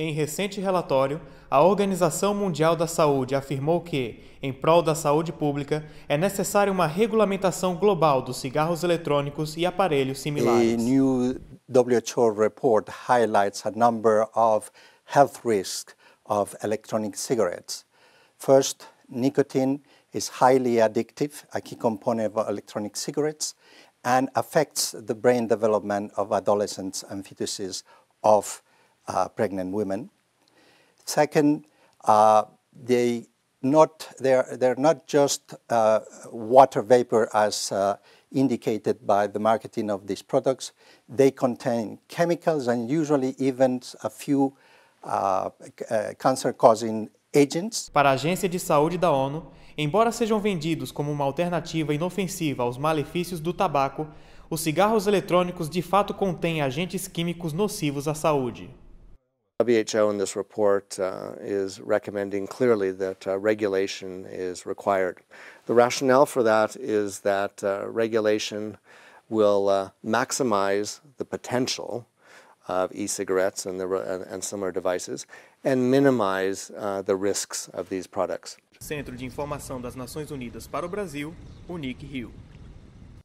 Em recente relatório, a Organização Mundial da Saúde afirmou que, em prol da saúde pública, é necessária uma regulamentação global dos cigarros eletrônicos e aparelhos similares. A new WHO report highlights a number of health risks of electronic cigarettes. First, nicotine is highly addictive, a key component of electronic cigarettes, and affects the brain development of adolescents and fetuses of uh, pregnant women. Second, uh, they not, they're, they're not just uh, water vapor as uh, indicated by the marketing of these products. They contain chemicals and usually even a few uh, uh, cancer-causing agents. Para a Agência de Saúde da ONU, Embora sejam vendidos como uma alternativa inofensiva aos malefícios do tabaco, os cigarros eletrônicos de fato contêm agentes químicos nocivos à saúde. A WHO in this report uh, is recommending clearly that uh, regulation is required. The rationale for that is that uh, regulation will uh, maximize the potential of e-cigarettes and, the, and similar devices and minimize uh, the risks of these products. Centro de Informação das Nações Unidas para o Brasil, Unique Rio.